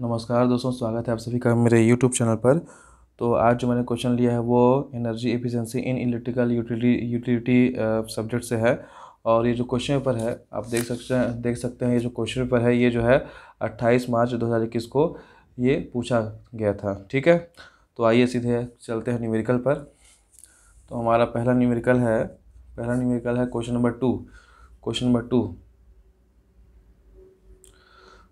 नमस्कार दोस्तों स्वागत है आप सभी का मेरे यूट्यूब चैनल पर तो आज जो मैंने क्वेश्चन लिया है वो energy efficiency in electrical utility utility subject से है और ये जो क्वेश्चन पेपर है आप देख सकते हैं देख सकते हैं ये जो क्वेश्चन पेपर है ये जो है 28 मार्च 2021 को ये पूछा गया था ठीक है तो आइए सीधे चलते हैं न्यूमेरिकल पर तो हमारा पहला न्यूमेरिकल है पहला न्यूमेरिकल है question number two question number two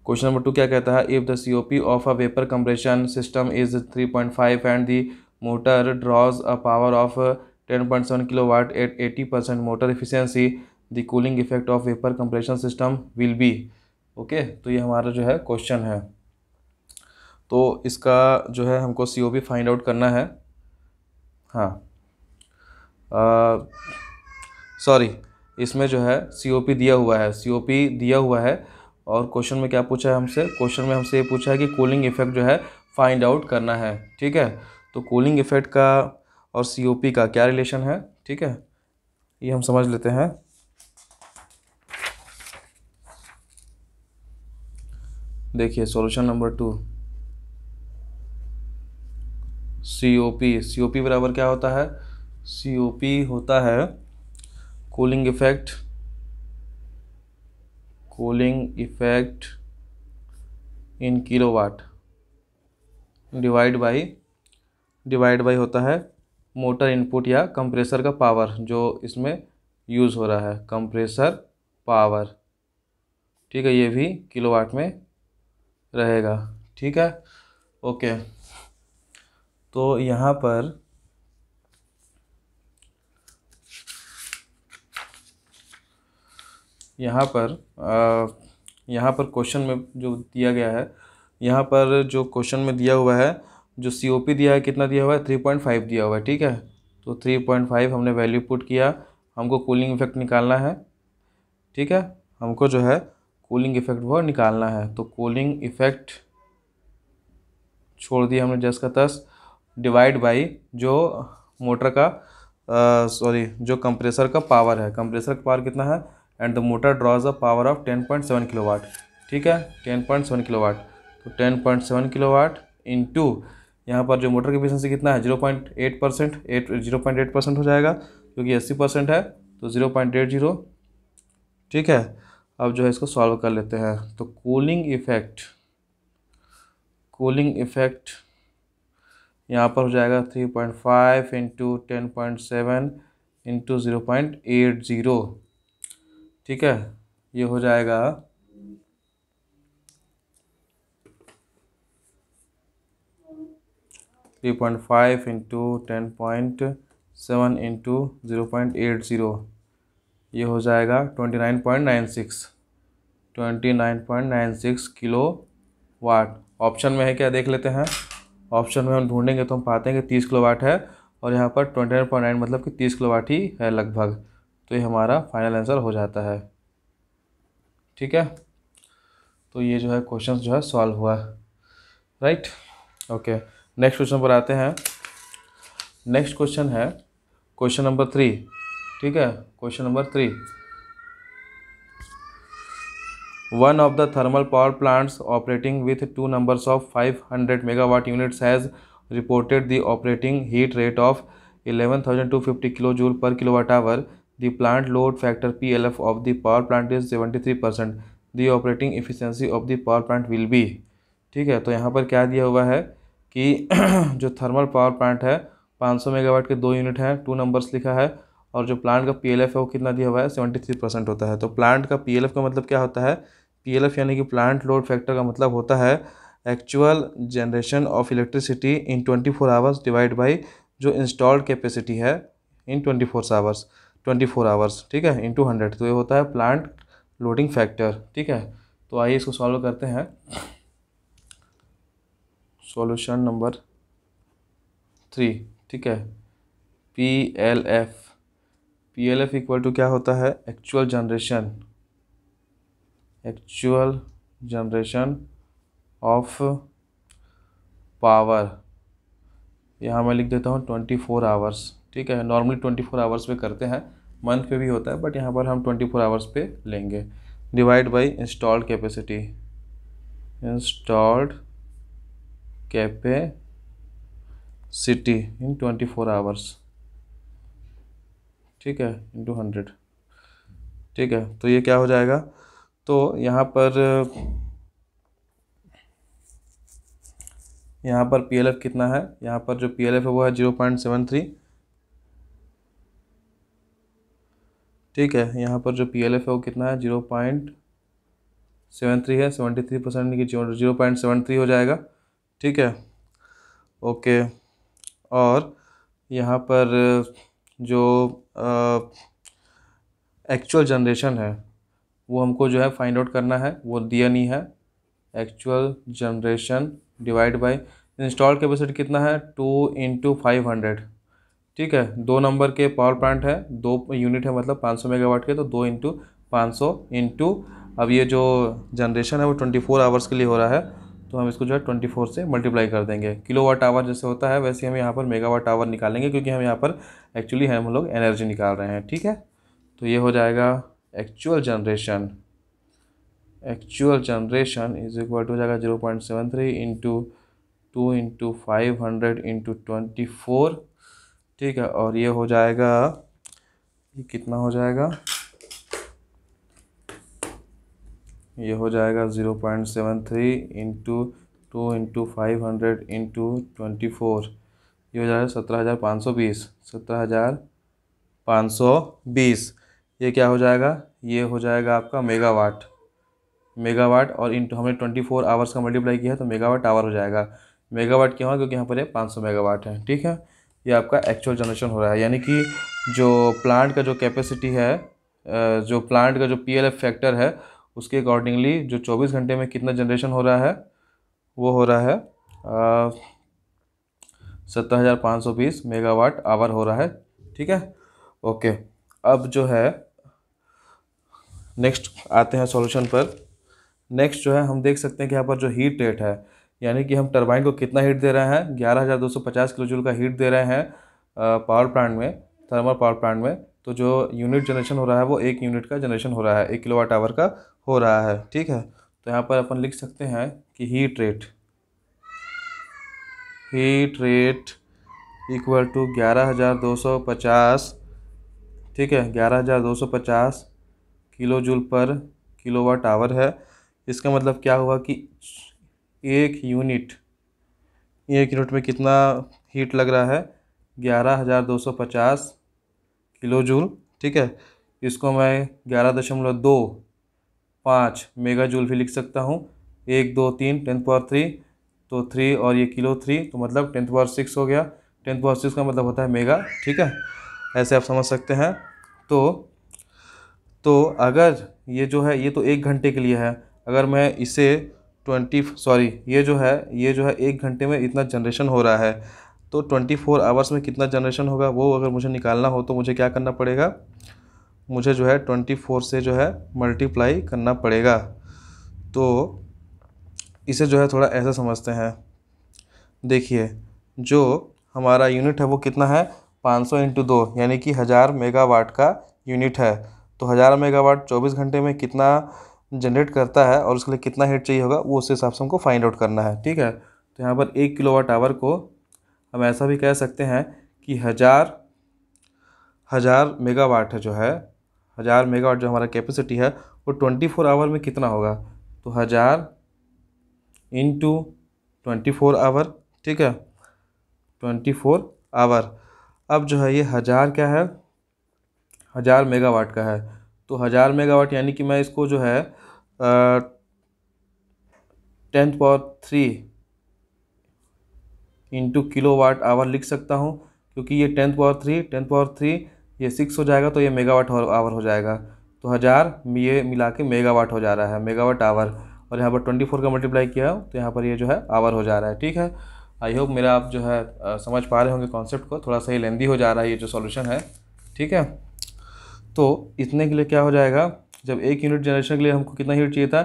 question number two क्या कहता है if the C O P of a vapour compression system is three point five and the motor draws a power of ten point seven kilo watt at eighty percent motor efficiency the cooling effect of vapour compression system will be okay तो ये हमारा जो है question है तो इसका जो है हमको C O P find out करना है हाँ सॉरी इसमें जो है सी ओ पी दिया हुआ है सी ओ पी दिया हुआ है और क्वेश्चन में क्या पूछा है हमसे क्वेश्चन में हमसे ये पूछा है कि कूलिंग इफेक्ट जो है फाइंड आउट करना है ठीक है तो कूलिंग इफेक्ट का और सी का क्या रिलेशन है ठीक है ये हम समझ लेते हैं देखिए solution number two C O P C O P बराबर क्या होता है सी ओ पी होता है cooling effect cooling effect in kilowatt divide by divide by होता है मोटर इनपुट या कंप्रेसर का पावर जो इसमें यूज़ हो रहा है कंप्रेसर पावर ठीक है ये भी किलोवाट में रहेगा ठीक है ओके तो यहाँ पर यहाँ पर यहाँ पर क्वेश्चन में जो दिया गया है यहाँ पर जो क्वेश्चन में दिया हुआ है जो सी ओ पी दिया है कितना दिया हुआ है थ्री पॉइंट फाइव दिया हुआ है ठीक है तो थ्री पॉइंट फाइव हमने वैल्यू पुट किया हमको कूलिंग इफेक्ट निकालना है ठीक है हमको जो है कूलिंग इफेक्ट वो निकालना है तो कूलिंग इफेक्ट छोड़ दिया हमने जस का तस डिवाइड बाई जो मोटर का सॉरी जो कंप्रेसर का पावर है कंप्रेसर का पावर कितना है and the motor draws a power of ten point seven kilo watt ठीक है ten point seven kilo watt तो ten point seven kilo watt into यहाँ पर जो मोटर की बिजनेस कितना है zero point eight percent eight zero point eight percent हो जाएगा क्योंकि अस्सी परसेंट है तो ज़ीरो पॉइंट एट जीरो ठीक है अब जो है इसको सॉल्व कर लेते हैं तो कूलिंग इफेक्ट कूलिंग इफेक्ट यहाँ पर हो जाएगा three point five into ten point seven into zero point eight zero ठीक है ये हो जाएगा three point five into ten point seven into zero point eight zero ये हो जाएगा twenty nine point nine six twenty nine point nine six kilo watt option में है क्या देख लेते हैं ऑप्शन में हम ढूंढेंगे तो हम पाते हैं कि तीस किलो वाट है और यहाँ पर ट्वेंटी नाइन पॉइंट नाइन मतलब कि तीस किलो वाट ही है लगभग तो ये हमारा फाइनल आंसर हो जाता है ठीक है तो ये जो है क्वेश्चन जो है सॉल्व हुआ राइट ओके नेक्स्ट क्वेश्चन पर आते हैं नेक्स्ट क्वेश्चन है क्वेश्चन नंबर थ्री ठीक है question number three one of the thermal power plants operating with two numbers of five hundred megawatt units has reported the operating heat rate of fifty kilo joule per kilowatt hour The plant load factor PLF of the power plant is 73%. The operating efficiency of the power plant will be ठीक है तो यहाँ पर क्या दिया हुआ है कि जो थर्मल पावर प्लांट है 500 मेगावाट के दो यूनिट हैं टू नंबर्स लिखा है और जो प्लांट का पीएलएफ है वो कितना दिया हुआ है सेवेंटी थ्री परसेंट होता है तो प्लांट का पीएलएफ का मतलब क्या होता है पीएलएफ यानी कि प्लांट लोड फैक्टर का मतलब होता है actual generation of electricity in twenty four hours divide by जो इंस्टॉल्ड कैपेसिटी है in twenty four hours twenty four hours ठीक है इंटू हंड्रेड तो ये होता है प्लांट लोडिंग फैक्टर ठीक है तो आइए इसको सॉल्व करते हैं सॉल्यूशन नंबर थ्री ठीक है P L F P L F equal to क्या होता है actual generation actual generation of power यहाँ मैं लिख देता हूँ ट्वेंटी फोर आवर्स ठीक है नॉर्मली ट्वेंटी फोर आवर्स में करते हैं मंथ पे भी होता है बट यहाँ पर हम 24 फोर आवर्स पे लेंगे divide by installed capacity installed capacity in 24 four hours ठीक है इंटू हंड्रेड ठीक है तो ये क्या हो जाएगा तो यहाँ पर यहाँ पर पीएलएफ कितना है यहाँ पर जो पीएलएफ है वो है जीरो पॉइंट सेवन थ्री ठीक है यहाँ पर जो पी एल एफ है वो कितना है जीरो पॉइंट सेवन थ्री है सेवेंटी थ्री परसेंट की जीरो पॉइंट सेवन थ्री हो जाएगा ठीक है ओके और यहाँ पर जो एक्चुअल जनरेशन है वो हमको जो है फाइंड आउट करना है वो दिया नहीं है actual generation divide by install capacity कितना है टू इंटू फाइव हंड्रेड ठीक है दो नंबर के पावर प्लांट है दो यूनिट है मतलब 500 मेगावाट के तो दो इंटू पाँच इंटू अब ये जो जनरेशन है वो 24 आवर्स के लिए हो रहा है तो हम इसको जो है 24 से मल्टीप्लाई कर देंगे किलोवाट आवर जैसे होता है वैसे हम यहाँ पर मेगावाट आवर निकालेंगे क्योंकि हम यहाँ पर एक्चुअली हम लोग एनर्जी निकाल रहे हैं ठीक है तो ये हो जाएगा actual generation actual generation is equal to हो जाएगा zero point seven three into two into five hundred into twenty four ठीक है और ये हो जाएगा ये कितना हो जाएगा ये हो जाएगा zero point seven three into two into five hundred into twenty four ये हो जाएगा सत्रह हज़ार पाँच सौ बीस सत्रह हज़ार पाँच सौ बीस ये क्या हो जाएगा ये हो जाएगा आपका मेगावाट मेगावाट और इन हमने ट्वेंटी फोर आवर्स का मल्टीप्लाई किया है तो मेगावाट आवर हो जाएगा मेगावाट क्यों है क्योंकि यहाँ पर ये पाँच सौ मेगावाट है ठीक है ये आपका एक्चुअल जनरेशन हो रहा है यानी कि जो प्लांट का जो कैपेसिटी है जो प्लांट का जो पी फैक्टर है उसके अकॉर्डिंगली जो चौबीस घंटे में कितना जनरेशन हो रहा है वो हो रहा है सत्रह हज़ार पाँच सौ बीस मेगावाट आवर हो रहा है ठीक है ओके अब जो है नेक्स्ट आते हैं सॉल्यूशन पर नेक्स्ट जो है हम देख सकते हैं कि यहाँ पर जो हीट रेट है यानी कि हम टरबाइन को कितना हीट दे रहे हैं ग्यारह हज़ार दो सौ पचास किलो जूल का हीट दे रहे हैं पावर प्लांट में थर्मल पावर प्लांट में तो जो यूनिट जनरेशन हो रहा है वो एक यूनिट का जनरेशन हो रहा है एक किलोवाट आवर का हो रहा है ठीक है तो यहाँ पर अपन लिख सकते हैं कि heat rate heat rate equal to ग्यारह हज़ार दो सौ पचास ठीक है ग्यारह हज़ार दो सौ पचास kilo joule per kilowatt hour है इसका मतलब क्या हुआ कि एक यूनिट एक यूनिट में कितना हीट लग रहा है ग्यारह हज़ार दो सौ पचास किलो जूल ठीक है इसको मैं ग्यारह दशमलव दो पाँच मेगा जूल भी लिख सकता हूँ एक दो तीन टेंथ पावर थ्री तो थ्री और ये किलो थ्री तो मतलब टेंथ पावर सिक्स हो गया टेंथ पावर सिक्स का मतलब होता है मेगा ठीक है ऐसे आप समझ सकते हैं तो तो अगर ये जो है ये तो एक घंटे के लिए है अगर मैं इसे ट्वेंटी सॉरी ये जो है ये जो है एक घंटे में इतना जनरेशन हो रहा है तो ट्वेंटी फोर आवर्स में कितना जनरेशन होगा वो अगर मुझे निकालना हो तो मुझे क्या करना पड़ेगा मुझे जो है ट्वेंटी फोर से जो है मल्टीप्लाई करना पड़ेगा तो इसे जो है थोड़ा ऐसा समझते हैं देखिए जो हमारा यूनिट है वो कितना है पाँच सौ इंटू दो यानी कि हज़ार मेगावाट का यूनिट है तो हज़ार मेगावाट चौबीस घंटे में कितना जनरेट करता है और उसके लिए कितना हीट चाहिए होगा वो उस हिसाब से हमको फाइंड आउट करना है ठीक है तो यहाँ पर एक किलो वाट आवर को हम ऐसा भी कह सकते हैं कि हज़ार हज़ार मेगावाट जो है हज़ार मेगावाट जो हमारा कैपेसिटी है वो ट्वेंटी फोर आवर में कितना होगा तो हज़ार इंटू ट्वेंटी फोर आवर ठीक है ट्वेंटी फोर आवर अब जो है ये हज़ार क्या है हज़ार मेगावाट का है तो हज़ार मेगावाट यानी कि मैं इसको जो है tenth power three into kilo watt hour लिख सकता हूँ क्योंकि ये tenth power three tenth power three ये सिक्स हो जाएगा तो ये मेगावाट आवर हो जाएगा तो हज़ार ये मिला के मेगावाट हो जा रहा है मेगावाट आवर और यहाँ पर ट्वेंटी फोर का मल्टीप्लाई किया तो यहाँ पर ये जो है आवर हो जा रहा है ठीक है आई होप मेरा आप जो है आ, समझ पा रहे होंगे कॉन्सेप्ट को थोड़ा सा ही लेंदी हो जा रहा है ये जो सॉल्यूशन है ठीक है तो इतने के लिए क्या हो जाएगा जब एक यूनिट जनरेशन के लिए हमको कितना हीट चाहिए था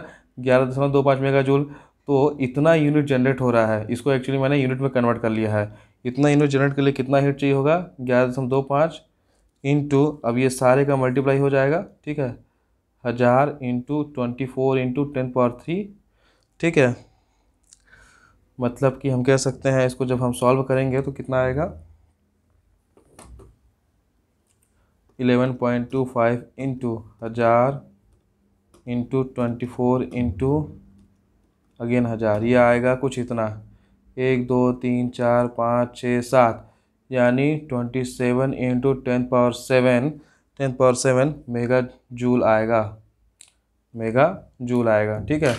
ग्यारह दशमलव दो पाँच मेगा जूल तो इतना यूनिट जनरेट हो रहा है इसको एक्चुअली मैंने यूनिट में कन्वर्ट कर लिया है इतना यूनिट जनरेट के लिए कितना हीट चाहिए होगा ग्यारह दशमलव दो पाँच इंटू अब ये सारे का मल्टीप्लाई हो जाएगा ठीक है हज़ार into twenty four into ten power three ठीक है मतलब कि हम कह सकते हैं इसको जब हम सॉल्व करेंगे तो कितना आएगा eleven point two five into हज़ार into twenty four into again हज़ार ये आएगा कुछ इतना एक दो तीन चार पाँच छः सात यानी twenty seven into ten power seven ten power seven mega joule आएगा मेगा जूल आएगा ठीक है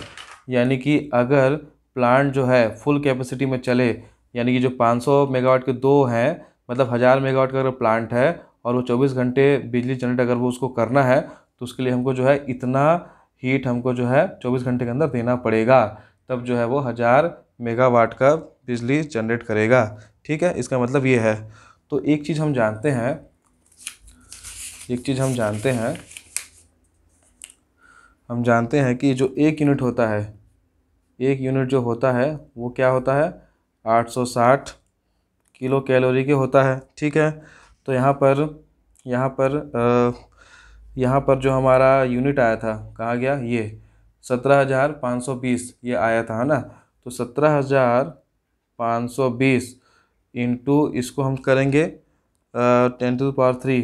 यानी कि अगर प्लांट जो है फुल कैपेसिटी में चले यानी कि जो 500 मेगावाट के दो हैं मतलब हज़ार मेगावाट का अगर प्लांट है और वो चौबीस घंटे बिजली जनरेट अगर वो उसको करना है तो उसके लिए हमको जो है इतना हीट हमको जो है चौबीस घंटे के अंदर देना पड़ेगा तब जो है वो हज़ार मेगावाट का बिजली जनरेट करेगा ठीक है इसका मतलब ये है तो एक चीज़ हम जानते हैं एक चीज़ हम जानते हैं हम जानते हैं कि जो एक यूनिट होता है एक यूनिट जो होता है वो क्या होता है 860 किलो कैलोरी के होता है ठीक है तो यहाँ पर यहाँ पर यहाँ पर जो हमारा यूनिट आया था कहाँ गया ये सत्रह हज़ार पाँच सौ बीस ये आया था है ना तो सत्रह हज़ार पाँच सौ बीस इंटू इसको हम करेंगे टेन टू पावर थ्री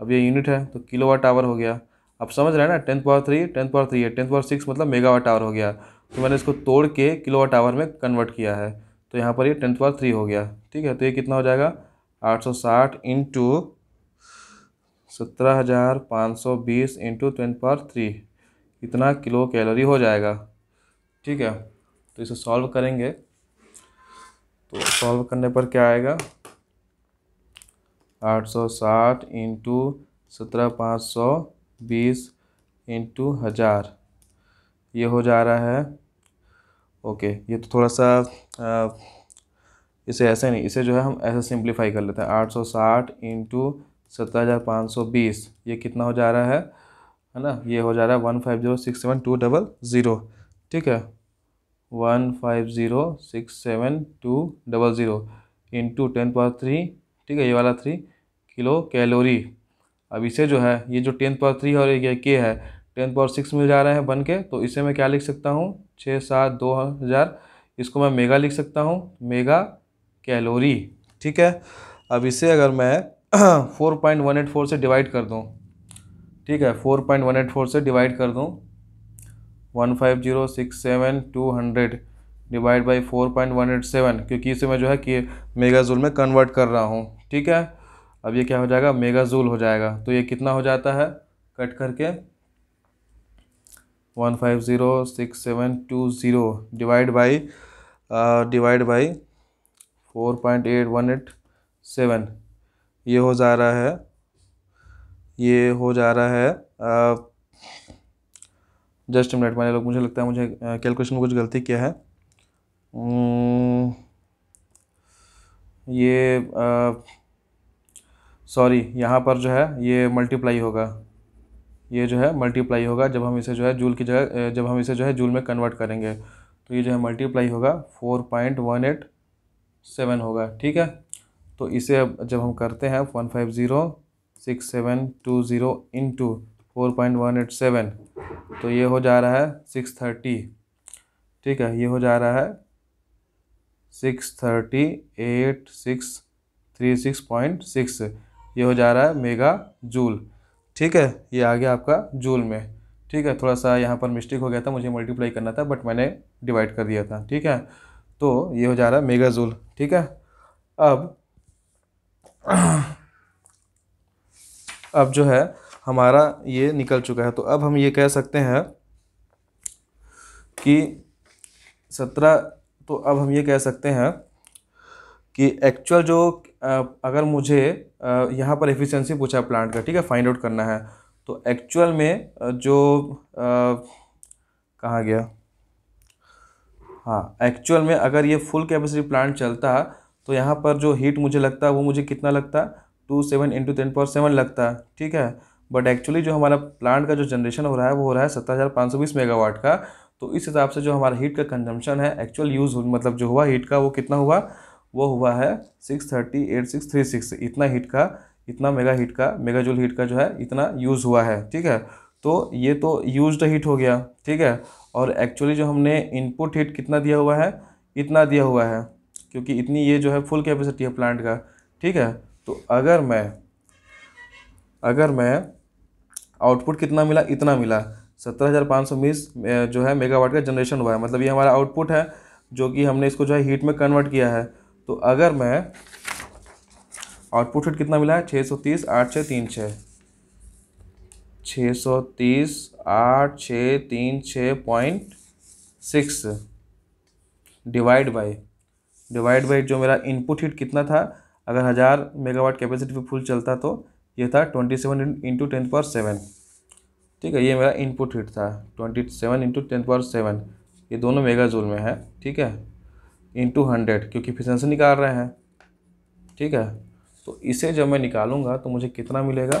अब ये यूनिट है तो किलो वाट आवर हो गया अब समझ रहे हैं ना tenth power three tenth power three है टेंथ पावर सिक्स मतलब मेगावाट आवर हो गया तो मैंने इसको तोड़ के किलो वाट आवर में कन्वर्ट किया है तो यहाँ पर ये टेंथ पावर थ्री हो गया ठीक है तो ये कितना हो जाएगा आठ सौ साठ इंटू सत्रह हज़ार पाँच सौ बीस इंटू पर थ्री इतना किलो कैलोरी हो जाएगा ठीक है तो इसे सॉल्व करेंगे तो सॉल्व करने पर क्या आएगा आठ सौ साठ इंटू सत्रह पाँच सौ बीस इंटू हज़ार ये हो जा रहा है ओके ये तो थोड़ा सा आ, इसे ऐसे नहीं इसे जो है हम ऐसे सिंप्लीफाई कर लेते हैं आठ सौ साठ इंटू सत्रह हज़ार पाँच सौ बीस ये कितना हो जा रहा है है ना ये हो जा रहा है one five zero six seven two double zero ठीक है one five zero six seven two double zero into ten power three ठीक है ये वाला थ्री किलो कैलोरी अब इसे जो है ये जो टेन पावर थ्री और ये के है टेंथ पावर सिक्स मिल जा रहे हैं बन के तो इसे मैं क्या लिख सकता हूँ छः सात दो हज़ार इसको मैं मेगा लिख सकता हूँ मेगा कैलोरी ठीक है अब इसे अगर मैं four point one eight four से डिवाइड कर दूँ ठीक है four point one eight four से डिवाइड कर दूँ one five zero six seven two hundred divide by four point one eight seven क्योंकि इसे मैं जो है कि मेगाजूल में कन्वर्ट कर रहा हूँ ठीक है अब ये क्या हो जाएगा मेगाजूल हो जाएगा तो ये कितना हो जाता है कट करके one five zero six seven two zero divide by divide by four point eight one eight seven ये हो जा रहा है ये हो जा रहा है जस्ट मिनट मैंने लोग मुझे लगता है मुझे कैलकुलेशन में कुछ गलती किया है ये सॉरी यहाँ पर जो है ये मल्टीप्लाई होगा ये जो है मल्टीप्लाई होगा जब हम इसे जो है जूल की जगह जब हम इसे जो है जूल में कन्वर्ट करेंगे तो ये जो है मल्टीप्लाई होगा four point one eight seven होगा ठीक है तो इसे अब जब हम करते हैं one five zero six seven two zero into four point one eight seven तो ये हो जा रहा है सिक्स थर्टी ठीक है ये हो जा रहा है six thirty eight six three six point six ये हो जा रहा है मेगा जूल ठीक है ये आ गया आपका जूल में ठीक है थोड़ा सा यहाँ पर मिस्टेक हो गया था मुझे मल्टीप्लाई करना था बट मैंने डिवाइड कर दिया था ठीक है तो ये हो जा रहा है जूल ठीक है अब अब जो है हमारा ये निकल चुका है तो अब हम ये कह सकते हैं कि सत्रह तो अब हम ये कह सकते हैं कि एक्चुअल जो अगर मुझे यहाँ पर एफिशिएंसी पूछा प्लांट का ठीक है फाइंड आउट करना है तो एक्चुअल में जो कहाँ गया हाँ एक्चुअल में अगर ये फुल कैपेसिटी प्लांट चलता तो यहाँ पर जो हीट मुझे लगता वो मुझे कितना लगता two seven into ten power seven लगता ठीक है बट एक्चुअली जो हमारा प्लांट का जो जनरेशन हो रहा है वो हो रहा है सत्रह हज़ार पाँच सौ बीस मेगावाट का तो इस हिसाब से जो हमारा हीट का कंजम्पशन है एक्चुअल यूज़ मतलब जो हुआ हीट का वो कितना हुआ वो हुआ है six thirty eight six three six इतना हीट का इतना मेगा हीट का मेगा जूल हीट का जो है इतना यूज़ हुआ है ठीक है तो ये तो यूज हीट हो गया ठीक है और एक्चुअली जो हमने इनपुट हीट कितना दिया हुआ है इतना दिया हुआ है क्योंकि इतनी ये जो है फुल कैपेसिटी है प्लांट का ठीक है तो अगर मैं अगर मैं आउटपुट कितना मिला इतना मिला सत्रह हज़ार पाँच सौ बीस जो है मेगावाट का जनरेशन हुआ है मतलब ये हमारा आउटपुट है जो कि हमने इसको जो है हीट में कन्वर्ट किया है तो अगर मैं आउटपुट हीट कितना मिला है छः सौ तीस आठ छः तीन छः छः सौ तीस आठ छः तीन छः point six divide by divide by जो मेरा इनपुट हीट कितना था अगर हज़ार मेगावाट कैपेसिटी पे फुल चलता तो ये था twenty seven into ten power seven ठीक है ये मेरा इनपुट हीट था twenty seven into ten power seven ये दोनों मेगा जूल में है ठीक है इंटू हंड्रेड क्योंकि फिशेंसी निकाल रहे हैं ठीक है तो इसे जब मैं निकालूंगा तो मुझे कितना मिलेगा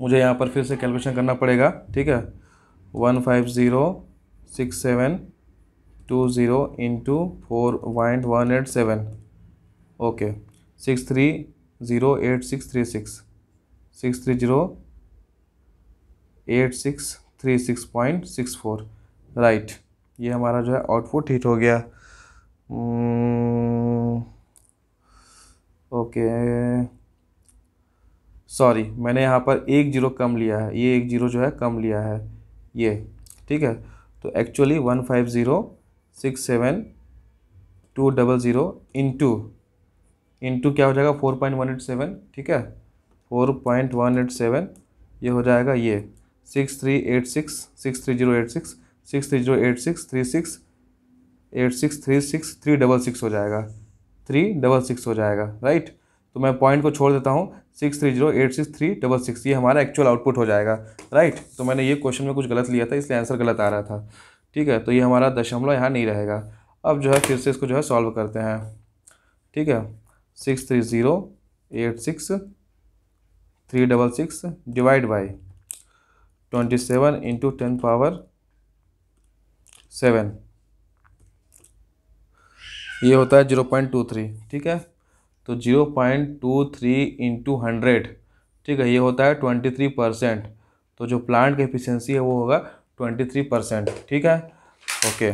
मुझे यहाँ पर फिर से कैलकुलेशन करना पड़ेगा ठीक है one five zero six seven two zero into four point one eight seven okay six three zero eight six three six six three zero eight six three six point six four right ये हमारा जो है output hit हो गया hmm. Okay sorry मैंने यहाँ पर एक जीरो कम लिया है ये एक जीरो जो है कम लिया है ये ठीक है तो actually one five zero six seven two double zero into into क्या हो जाएगा four point one eight seven ठीक है four point one eight seven ये हो जाएगा ये six three eight six six three zero eight six six three zero eight six three six eight six three six three double six हो जाएगा three double six हो जाएगा right तो मैं पॉइंट को छोड़ देता हूँ six three zero eight six three double six ये हमारा एक्चुअल आउटपुट हो जाएगा राइट तो मैंने ये क्वेश्चन में कुछ गलत लिया था इसलिए आंसर गलत आ रहा था ठीक है तो ये हमारा दशमलव यहाँ नहीं रहेगा अब जो है फिर से इसको जो है सॉल्व करते हैं ठीक है six three zero eight six three double six divide by twenty seven into ten power seven ये होता है जीरो पॉइंट टू थ्री ठीक है तो zero point two three into hundred ठीक है ये होता है ट्वेंटी थ्री परसेंट तो जो प्लांट की एफिशिएंसी है वो होगा ट्वेंटी थ्री परसेंट ठीक है ओके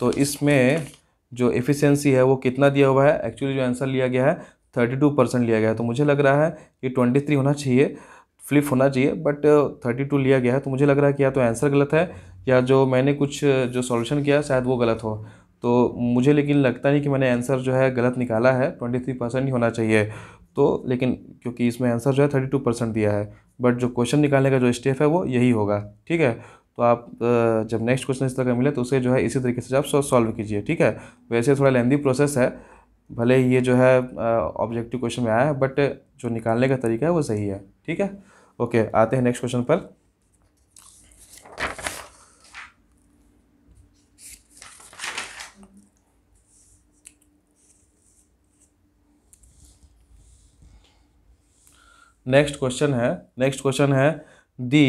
तो इसमें जो एफिशिएंसी है वो कितना दिया हुआ है एक्चुअली जो आंसर लिया गया है थर्टी टू परसेंट लिया गया है तो मुझे लग रहा है कि ट्वेंटी थ्री होना चाहिए फ्लिप होना चाहिए बट uh, थर्टी टू लिया गया है तो मुझे लग रहा है कि या तो आंसर गलत है या जो मैंने कुछ uh, जो सॉल्यूशन किया शायद वो गलत हो तो मुझे लेकिन लगता नहीं कि मैंने आंसर जो है गलत निकाला है ट्वेंटी थ्री परसेंट ही होना चाहिए तो लेकिन क्योंकि इसमें आंसर जो है थर्टी टू परसेंट दिया है बट जो क्वेश्चन निकालने का जो स्टेप है वो यही होगा ठीक है तो आप जब नेक्स्ट क्वेश्चन इस तरह का मिले तो उसे जो है इसी तरीके से आप सॉल्व कीजिए ठीक है वैसे थोड़ा लेंदी प्रोसेस है भले ये जो है ऑब्जेक्टिव क्वेश्चन में आया है बट जो निकालने का तरीका है वो सही है ठीक है ओके आते हैं नेक्स्ट क्वेश्चन पर नेक्स्ट क्वेश्चन है नेक्स्ट क्वेश्चन है the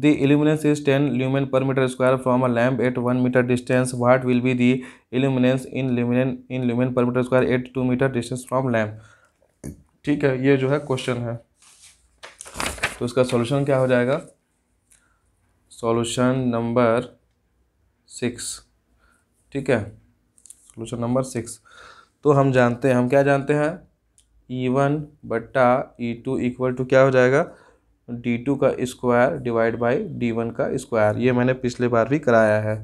the illuminance is ten lumen per metre square from a lamp at one metre distance what will be the illuminance in lumen in lumen per metre square at two metre distance from lamp ठीक है ये जो है question है तो इसका solution क्या हो जाएगा सॉल्यूशन नंबर सिक्स ठीक है सॉल्यूशन नंबर सिक्स तो हम जानते हैं हम क्या जानते हैं ई e वन बट्टा E e two equal to क्या हो जाएगा डी टू का square divide by D one का स्क्वायर ये मैंने पिछले बार भी कराया है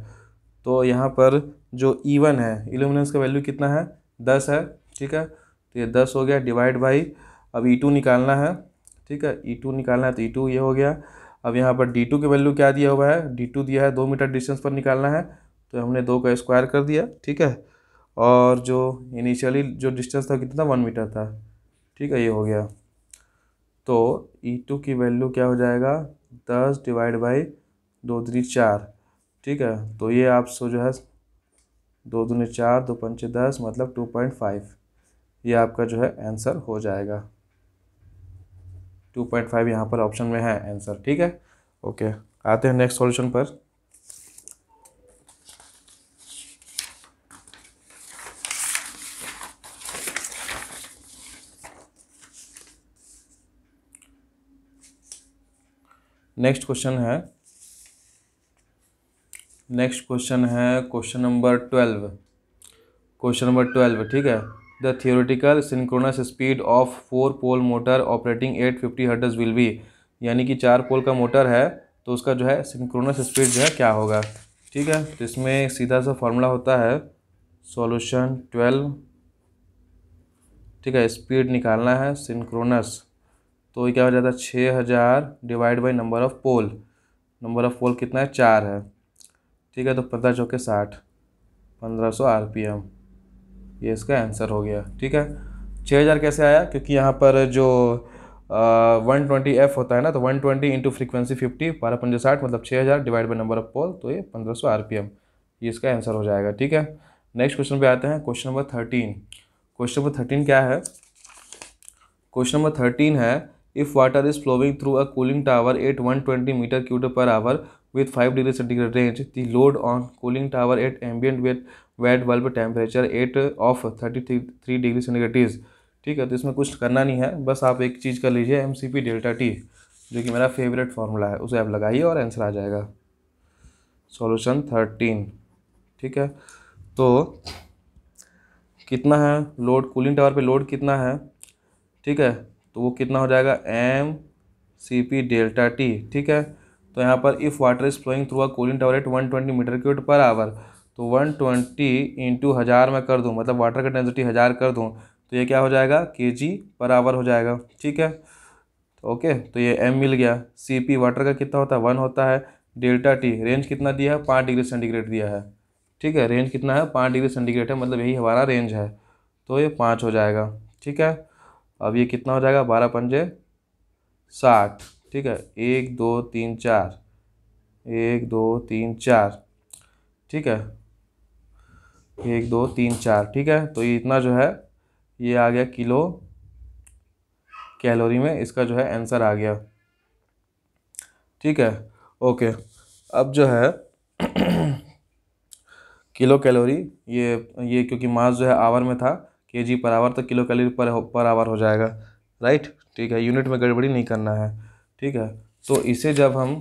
तो यहाँ पर जो ई e वन है इल्यूमिनेंस का वैल्यू कितना है दस है ठीक है तो ये दस हो गया डिवाइड बाई अब ई टू निकालना है ठीक है ई टू निकालना है तो ई टू ये हो गया अब यहाँ पर डी टू का वैल्यू क्या दिया हुआ है डी टू दिया है दो मीटर डिस्टेंस पर निकालना है तो हमने दो का स्क्वायर कर दिया ठीक है और जो इनिशियली जो डिस्टेंस था कितना वन मीटर था ठीक है ये हो गया तो ई e टू की वैल्यू क्या हो जाएगा दस डिवाइड बाई दो दूनी चार ठीक है तो ये आप सो जो है दो दूनी चार दो पंचे दस मतलब टू पॉइंट फाइव ये आपका जो है आंसर हो जाएगा टू पॉइंट फाइव यहाँ पर ऑप्शन में है आंसर ठीक है ओके आते हैं नेक्स्ट सॉल्यूशन पर नेक्स्ट क्वेश्चन है नेक्स्ट क्वेश्चन है question number twelve question number twelve ठीक है the theoretical synchronous speed of four pole motor operating at fifty hertz will be यानी कि चार पोल का मोटर है तो उसका जो है सिंक्रोनस स्पीड जो है क्या होगा ठीक है तो इसमें सीधा सा फॉर्मूला होता है सॉल्यूशन ट्वेल्व ठीक है स्पीड निकालना है सिंक्रोनस तो ये क्या हो जाता है छः हज़ार divide by number of pole number of pole कितना है चार है ठीक है तो पंद्रह चौके साठ पंद्रह सौ आर पी एम ये इसका आंसर हो गया ठीक है छः हज़ार कैसे आया क्योंकि यहाँ पर जो वन ट्वेंटी एफ होता है ना तो one twenty into frequency fifty बारह पंजे साठ मतलब छः हज़ार divide by number of pole तो ये पंद्रह सौ आर पी एम ये इसका आंसर हो जाएगा ठीक है नेक्स्ट क्वेश्चन पे आते हैं question number thirteen question number thirteen क्या है क्वेश्चन नंबर थर्टीन है if water is flowing through a cooling tower at 120 meter cubed per hour with 5 degree centigrade range the load on cooling tower at ambient wet wet bulb temperature at of 33 degree centigrade is ठीक है तो इसमें कुछ करना नहीं है बस आप एक चीज़ कर लीजिए M C P delta T जो कि मेरा फेवरेट फार्मूला है उसे आप लगाइए और आंसर आ जाएगा सॉल्यूशन थर्टीन ठीक है तो कितना है लोड कूलिंग टावर पे लोड कितना है ठीक है तो वो कितना हो जाएगा M C P delta T ठीक है तो यहाँ पर if water is flowing through a cooling tower at one twenty metre cube per hour तो वन ट्वेंटी इंटू हज़ार में कर दूँ मतलब वाटर का डेंसिटी हज़ार कर दूँ तो ये क्या हो जाएगा के जी पर आवर हो जाएगा ठीक है तो ओके तो ये एम मिल गया सी पी वाटर का कितना होता है वन होता है डेल्टा टी रेंज कितना दिया है पाँच डिग्री सेंटीग्रेड दिया है ठीक है रेंज कितना है पाँच डिग्री सेंटीग्रेड है मतलब यही हमारा रेंज है तो ये पाँच हो जाएगा ठीक है अब ये कितना हो जाएगा बारह पंजे साठ ठीक है एक दो तीन चार एक दो तीन चार ठीक है एक दो तीन चार ठीक है तो ये इतना जो है ये आ गया किलो कैलोरी में इसका जो है आंसर आ गया ठीक है ओके अब जो है किलो कैलोरी ये ये क्योंकि मास जो है आवर में था के जी पर आवर तो किलो कैलोरी पर पर आवर हो जाएगा राइट ठीक है यूनिट में गड़बड़ी नहीं करना है ठीक है तो इसे जब हम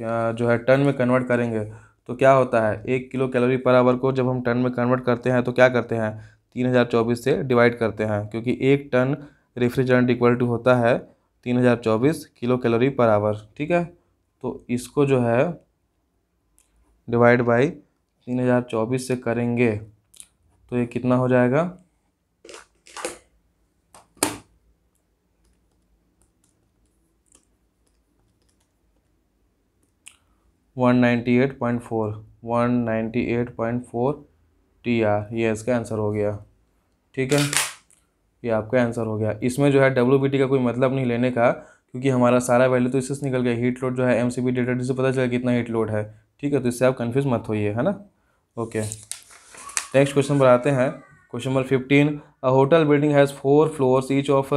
जो है टन में कन्वर्ट करेंगे तो क्या होता है एक किलो कैलोरी पर आवर को जब हम टन में कन्वर्ट करते हैं तो क्या करते हैं तीन हज़ार चौबीस से डिवाइड करते हैं क्योंकि एक टन रेफ्रिजरेंट इक्वल टू होता है तीन हज़ार चौबीस किलो कैलोरी पर आवर ठीक है तो इसको जो है डिवाइड बाई तीन हज़ार चौबीस से करेंगे तो ये कितना हो जाएगा 198.4 टी आर ये इसका आंसर हो गया ठीक है ये आपका आंसर हो गया इसमें जो है डब्ल्यू का कोई मतलब नहीं लेने का क्योंकि हमारा सारा वैल्यू तो इससे निकल गया हीट लोड जो है एम सी बी डेटा से पता चला कितना हीट लोड है ठीक है तो इससे आप कन्फ्यूज मत होइए है ना ओके नेक्स्ट क्वेश्चन पर आते हैं question number fifteen a hotel building has four floors each of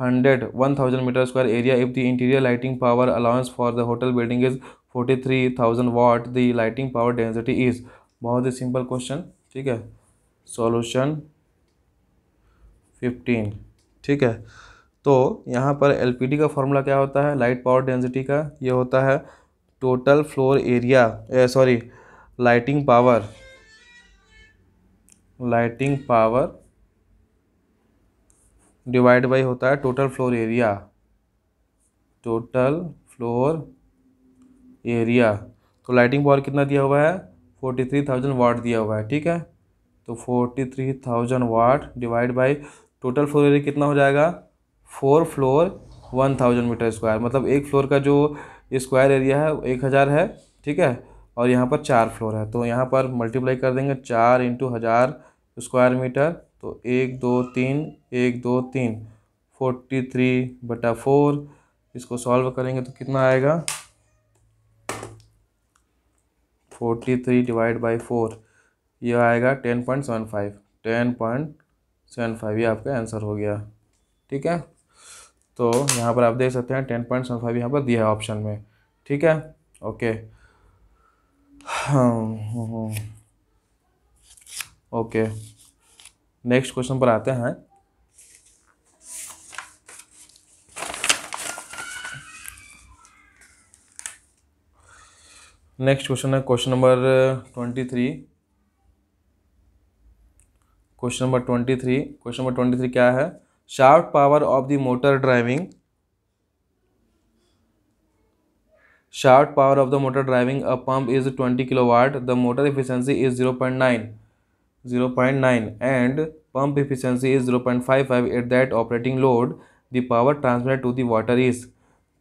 hundred one thousand metre square area if the interior lighting power allowance for the hotel building is forty three thousand watt the lighting power density is बहुत ही simple question ठीक है solution fifteen ठीक है तो यहाँ पर L का फॉर्मूला क्या होता है लाइट पावर डेंसिटी का ये होता है total floor area sorry lighting power lighting power divide by होता है total floor area total floor area तो लाइटिंग पावर कितना दिया हुआ है फोर्टी थ्री थाउजेंड वाट दिया हुआ है ठीक है तो forty three thousand watt divide by total floor area कितना हो जाएगा four floor one thousand metre square मतलब एक फ्लोर का जो स्क्वायर एरिया है एक हज़ार है ठीक है और यहाँ पर चार फ्लोर है तो यहाँ पर मल्टीप्लाई कर देंगे चार इंटू हज़ार स्क्वायर मीटर तो एक दो तीन एक दो तीन फोर्टी थ्री बटा फोर इसको सॉल्व करेंगे तो कितना आएगा forty three divide by four यह आएगा ten point seven five ten point seven five ये आपका आंसर हो गया ठीक है तो यहाँ पर आप देख सकते हैं टेन पॉइंट सेवन फाइव यहाँ पर दिया है ऑप्शन में ठीक है ओके ओके नेक्स्ट क्वेश्चन पर आते हैं नेक्स्ट क्वेश्चन है question number twenty three question number twenty three question number twenty three क्या है shaft power of the motor driving shaft power of the motor driving a pump is twenty kilo watt the motor efficiency is zero point nine zero point nine and zero point five five at that operating load the power transmitted to the water is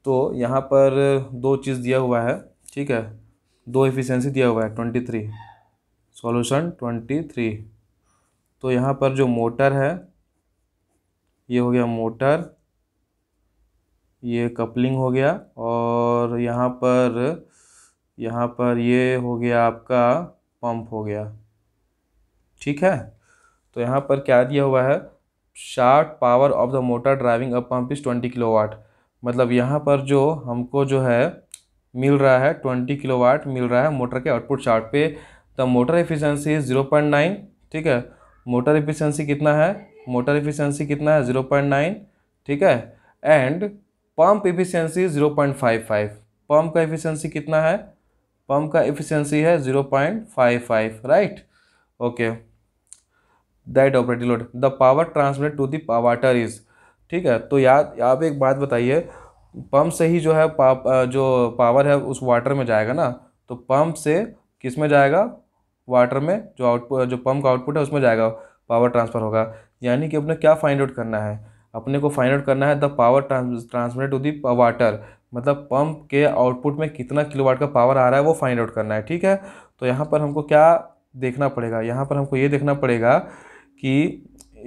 तो यहाँ पर दो चीज़ दिया हुआ है ठीक है दो एफिशिएंसी दिया हुआ है twenty three solution twenty three तो यहाँ पर जो मोटर है ये हो गया मोटर ये कपलिंग हो गया और यहाँ पर यहाँ पर ये हो गया आपका पंप हो गया ठीक है तो यहाँ पर क्या दिया हुआ है shaft power of the motor driving a pump is twenty kilowatt मतलब यहाँ पर जो हमको जो है मिल रहा है ट्वेंटी किलो वाट मिल रहा है मोटर के आउटपुट चार्ट पे द तो motor efficiency zero point nine ठीक है मोटर एफिशिएंसी कितना है मोटर एफिशिएंसी कितना है जीरो पॉइंट नाइन ठीक है and pump efficiency zero point five five pump का एफिशिएंसी कितना है पंप का एफिशिएंसी है zero point five five right okay that operative load the power transmit to the water is ठीक है तो याद आप एक बात बताइए पंप से ही जो है पाप जो पावर है उस वाटर में जाएगा ना तो पंप से किस में जाएगा वाटर में जो आउटपुट जो पंप का आउटपुट है उसमें जाएगा पावर ट्रांसफ़र होगा यानी कि अपने क्या फाइंड आउट करना है अपने को फाइंड आउट करना है the power transmit to the water मतलब पंप के आउटपुट में कितना किलोवाट का पावर आ रहा है वो फाइंड आउट करना है ठीक है तो यहाँ पर हमको क्या देखना पड़ेगा यहाँ पर हमको ये देखना पड़ेगा कि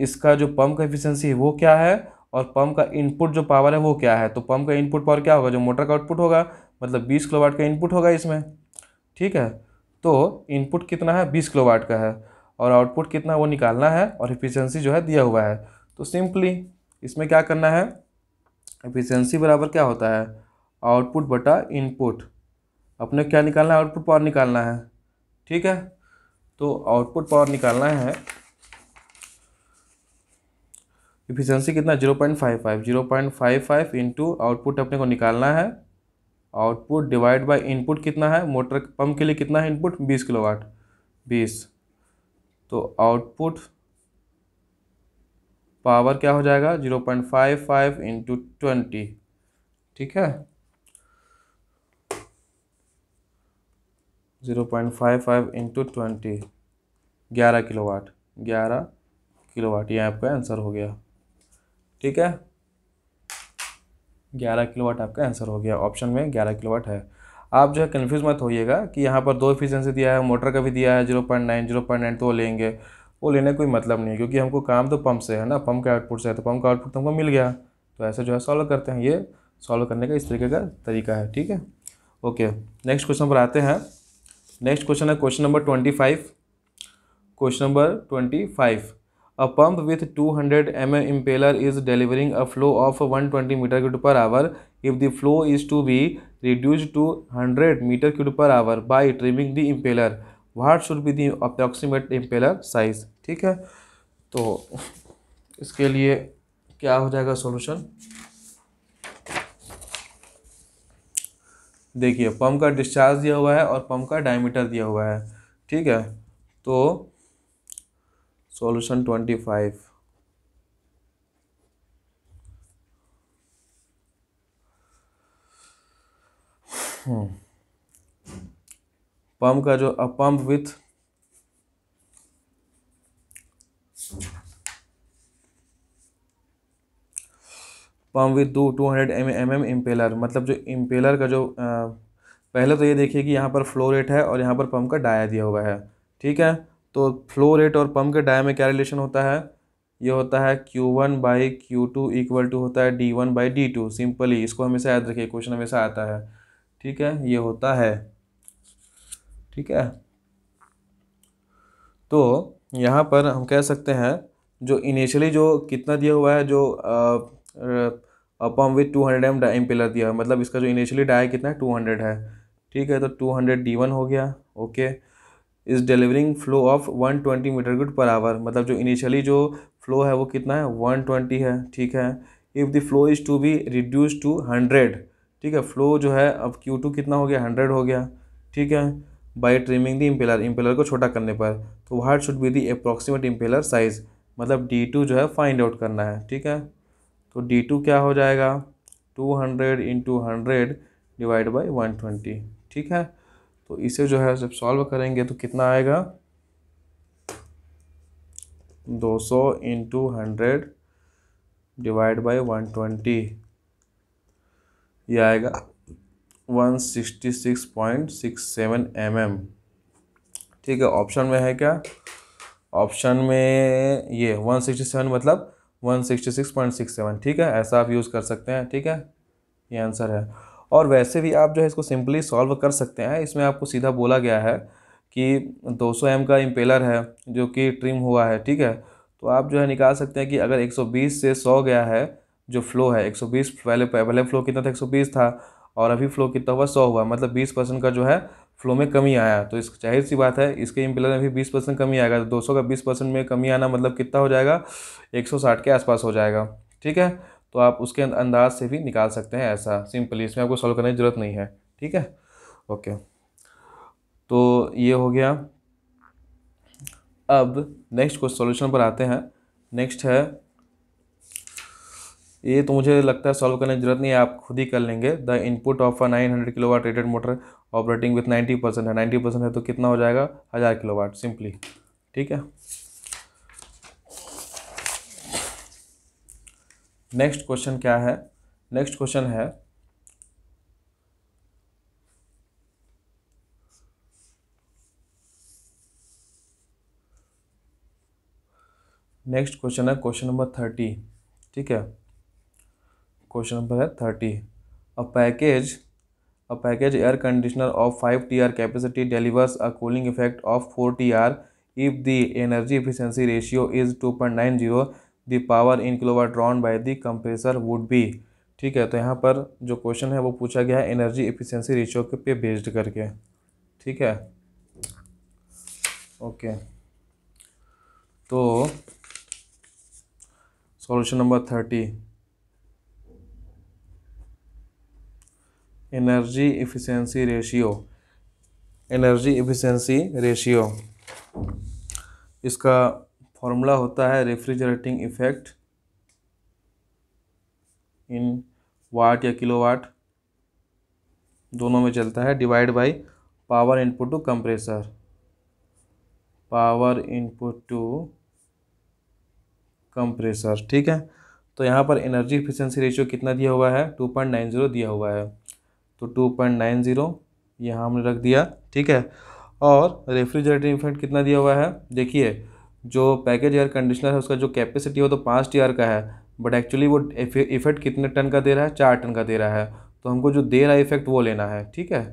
इसका जो पंप का एफिशिएंसी है वो क्या है और पंप का इनपुट जो पावर है वो क्या है तो पंप का इनपुट पावर क्या होगा जो मोटर का आउटपुट होगा मतलब बीस किलोवाट का इनपुट होगा इसमें ठीक है तो इनपुट कितना है बीस किलोवाट का है और आउटपुट कितना वो निकालना है और इफिशियंसी जो है दिया हुआ है तो सिंपली इसमें क्या करना है इफिशियंसी बराबर क्या होता है आउटपुट बटा इनपुट अपने क्या निकालना है आउटपुट पावर निकालना है ठीक है तो आउटपुट पावर निकालना है इफिशेंसी कितना zero point five five zero point five five into output अपने को निकालना है आउटपुट डिवाइड बाय इनपुट कितना है मोटर पंप के लिए कितना है इनपुट बीस किलोवाट बीस तो आउटपुट पावर क्या हो जाएगा zero point five five into twenty ठीक है zero point five five into twenty ग्यारह किलो वाट ग्यारह किलो वाट ये आपका आंसर हो गया ठीक है ग्यारह किलोवाट आपका आंसर हो गया ऑप्शन में ग्यारह किलोवाट है आप जो है कन्फ्यूज मत होइएगा कि यहाँ पर दो इफिशियंसी दिया है मोटर का भी दिया है zero point nine zero point nine तो वो लेंगे वो लेने कोई मतलब नहीं है क्योंकि हमको काम तो पंप से है ना पंप के आउटपुट से है तो पंप का आउटपुट तो हमको मिल गया तो ऐसे जो है सॉल्व करते हैं ये सॉल्व करने का इस तरीके का तरीका है ठीक है ओके नेक्स्ट क्वेश्चन पर आते हैं नेक्स्ट क्वेश्चन है question number twenty five question number twenty five A pump with 200 mm impeller is delivering a flow of 120 meter cubed per hour if the flow is to be reduced to 100 meter cubed per hour by trimming the impeller. What should be the approximate impeller size? ठीक है तो इसके लिए क्या हो जाएगा solution देखिए pump का डिस्चार्ज दिया हुआ है और पंप का डायमीटर दिया हुआ है ठीक है तो सॉल्यूशन ट्वेंटी फाइव पंप का जो पंप विथ पंप विथ दो two hundred M M M impeller मतलब जो इम्पेलर का जो आ, uh, पहले तो ये देखिए कि यहाँ पर फ्लो रेट है और यहाँ पर पंप का डाया दिया हुआ है ठीक है तो फ्लो रेट और पम्प के डाया में क्या रिलेशन होता है ये होता है Q1 one by Q two equal to होता है D1 one by D two simply इसको हमेशा याद रखिए क्वेश्चन हमेशा आता है ठीक है ये होता है ठीक है तो यहाँ पर हम कह सकते हैं जो इनिशियली जो कितना दिया हुआ है जो pump with two hundred M डाइम पिलर दिया मतलब इसका जो इनिशियली डाया कितना है टू हंड्रेड है ठीक है तो टू हंड्रेड डी वन हो गया okay okay. Is delivering flow of 120 twenty metre cube per hour मतलब जो इनिशियली जो फ्लो है वो कितना है 120 है ठीक है if the flow is to be reduce to hundred ठीक है फ्लो जो है अब क्यू टू कितना हो गया हंड्रेड हो गया ठीक है by trimming the impeller impeller को छोटा करने पर तो what should be the approximate impeller size मतलब डी टू जो है फाइंड आउट करना है ठीक है तो डी टू क्या हो जाएगा two hundred into hundred divide by one twenty ठीक है तो इसे जो है जब सॉल्व करेंगे तो कितना आएगा दो सौ into hundred divide by one twenty यह आएगा one sixty six point six seven M M ठीक है ऑप्शन में है क्या ऑप्शन में ये वन सिक्सटी सेवन मतलब one sixty six point six seven ठीक है ऐसा आप यूज़ कर सकते हैं ठीक है ये आंसर है और वैसे भी आप जो है इसको सिंपली सॉल्व कर सकते हैं इसमें आपको सीधा बोला गया है कि 200 एम का इम्पेलर है जो कि ट्रिम हुआ है ठीक है तो आप जो है निकाल सकते हैं कि अगर 120 से 100 गया है जो फ्लो है 120 पहले पहले फ्लो कितना था 120 था और अभी फ्लो कितना हुआ सौ हुआ मतलब बीस परसेंट का जो है फ्लो में कमी आया तो इस जाहिर सी बात है इसके इम्पेलर में भी बीस परसेंट कमी आएगा तो दो का बीस परसेंट में कमी आना मतलब कितना हो जाएगा एक के आसपास हो जाएगा ठीक है तो आप उसके अंदाज से भी निकाल सकते हैं ऐसा सिंपली इसमें आपको सॉल्व करने की ज़रूरत नहीं है ठीक है ओके तो ये हो गया अब नेक्स्ट क्वेश्चन सॉल्यूशन पर आते हैं नेक्स्ट है ये तो मुझे लगता है सॉल्व करने की जरूरत नहीं है आप खुद ही कर लेंगे the input of a 900 kilowatt rated motor operating with 90 percent है 90 परसेंट है तो कितना हो जाएगा हज़ार किलोवाट सिंपली ठीक है नेक्स्ट क्वेश्चन क्या है नेक्स्ट क्वेश्चन है नेक्स्ट क्वेश्चन है क्वेश्चन नंबर थर्टी ठीक है क्वेश्चन नंबर है thirty a package a package air conditioner of five T R capacity delivers a cooling effect of four T R if the energy efficiency ratio is two point nine zero the power in kilowatt drawn by the compressor would be ठीक है तो यहाँ पर जो question है वो पूछा गया है एनर्जी एफिशिएंसी रेशियो के पे बेस्ड करके ठीक है ओके तो solution number thirty energy efficiency ratio energy efficiency ratio इसका फॉर्मूला होता है रेफ्रिजरेटिंग इफेक्ट इन वाट या किलोवाट दोनों में चलता है divide by power input to compressor power input to compressor ठीक है तो यहाँ पर एनर्जी इफिशेंसी रेशियो कितना दिया हुआ है टू पॉइंट नाइन ज़ीरो दिया हुआ है तो टू पॉइंट नाइन ज़ीरो यहाँ हमने रख दिया ठीक है और रेफ्रिजरेटर इफेक्ट कितना दिया हुआ है देखिए जो पैकेज एयर कंडीशनर है उसका जो कैपेसिटी हो तो पाँच टी का है बट एक्चुअली वो इफेक्ट कितने टन का दे रहा है चार टन का दे रहा है तो हमको जो दे रहा है इफेक्ट वो लेना है ठीक है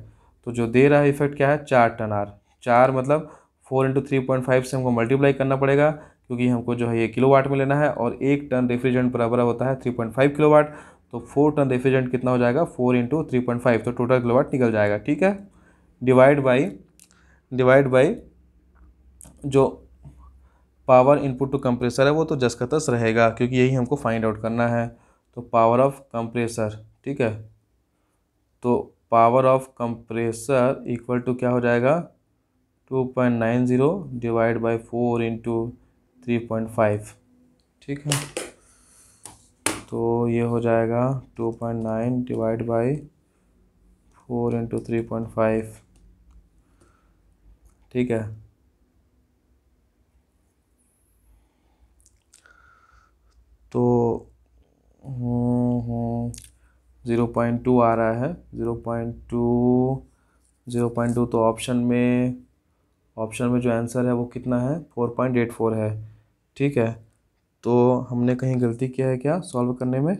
तो जो दे रहा है इफेक्ट क्या है चार टन आर चार मतलब four into three point five से हमको मल्टीप्लाई करना पड़ेगा क्योंकि हमको जो है ये किलो वाट में लेना है और एक टन रेफ्रिजरेंट बराबर होता है three point five kilo watt तो फोर टन रेफ्रिजरेंट कितना हो जाएगा four into three point five तो टोटल किलो वाट निकल जाएगा ठीक है डिवाइड बाई डिवाइड बाई जो पावर इनपुट टू कंप्रेसर है वो तो जस का तस रहेगा क्योंकि यही हमको फाइंड आउट करना है तो पावर ऑफ कंप्रेसर ठीक है तो power of compressor equal to क्या हो जाएगा two point nine zero divide by four into three point five ठीक है तो ये हो जाएगा two point nine divide by four into three point five ठीक है तो ज़ीरो पॉइंट टू आ रहा है zero point two zero point two तो ऑप्शन में ऑप्शन में जो आंसर है वो कितना है फोर पॉइंट एट फोर है ठीक है तो हमने कहीं गलती किया है क्या सॉल्व करने में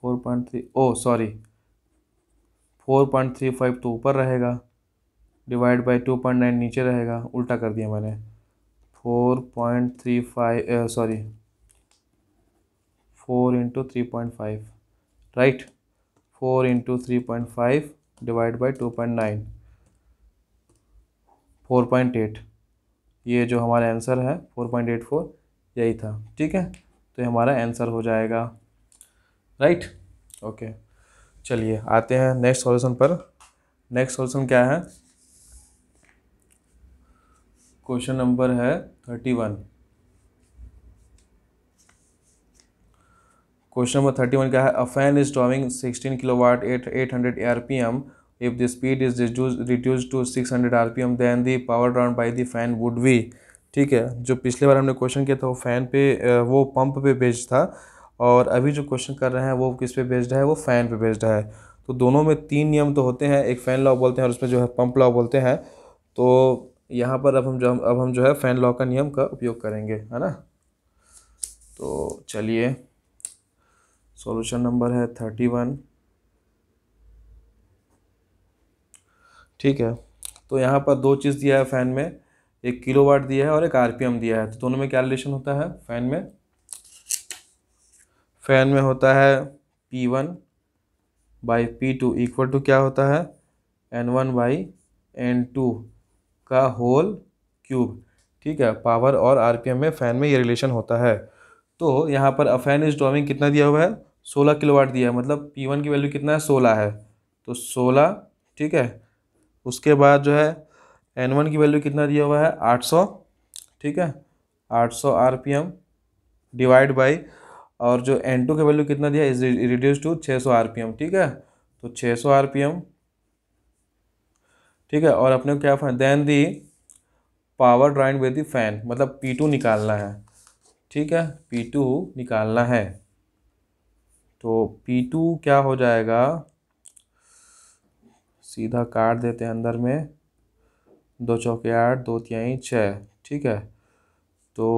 four point three oh sorry four point three five तो ऊपर रहेगा divide by two point nine नीचे रहेगा उल्टा कर दिया मैंने four point three five sorry four into three point five right four into three point five divide by two point nine four point eight ये जो हमारा आंसर है फोर पॉइंट एट फोर यही था ठीक है तो ये हमारा आंसर हो जाएगा राइट ओके चलिए आते हैं नेक्स्ट सॉल्यूशन पर नेक्स्ट सॉल्यूशन क्या है क्वेश्चन नंबर है thirty one question number thirty one क्या है a fan is drawing sixteen kilo watt at eight hundred R P M if the speed is reduce to six hundred R P M then the power drawn by the fan would be ठीक है जो पिछले बार हमने question किया था वो fan पे वो पंप पे बेस्ड था और अभी जो क्वेश्चन कर रहे हैं वो किस पे बेस्ड है वो फैन पे बेस्ड है तो दोनों में तीन नियम तो होते हैं एक फैन लॉ बोलते हैं और उसमें जो है पंप लॉ बोलते हैं तो यहाँ पर अब हम जो अब हम जो है फ़ैन लॉ का नियम का उपयोग करेंगे है ना तो चलिए सॉल्यूशन नंबर है थर्टी वन ठीक है तो यहाँ पर दो चीज़ दिया है फ़ैन में एक किलोवाट दिया है और एक आरपीएम दिया है तो दोनों में क्या रिलेशन होता है फ़ैन में फ़ैन में होता है P one by P two equal to क्या होता है N one by N two का होल क्यूब ठीक है पावर और आरपीएम में फ़ैन में ये रिलेशन होता है तो यहाँ पर अ फैन इज ड्रॉमिंग कितना दिया हुआ है सोलह किलोवाट दिया है मतलब पी वन की वैल्यू कितना है सोलह है तो सोलह ठीक है उसके बाद जो है एन वन की वैल्यू कितना दिया हुआ है आठ सौ ठीक है आठ सौ R P M divide by और जो एन टू की वैल्यू कितना दिया इज रिड्यूस टू छः सौ आर पी एम ठीक है तो छः सौ आर पी एम ठीक है और अपने क्या fan then the power drawing with the fan मतलब पी टू निकालना है ठीक है पी टू निकालना है तो पी टू क्या हो जाएगा सीधा काट देते हैं अंदर में दो चौके आठ दो तिहाई छः ठीक है तो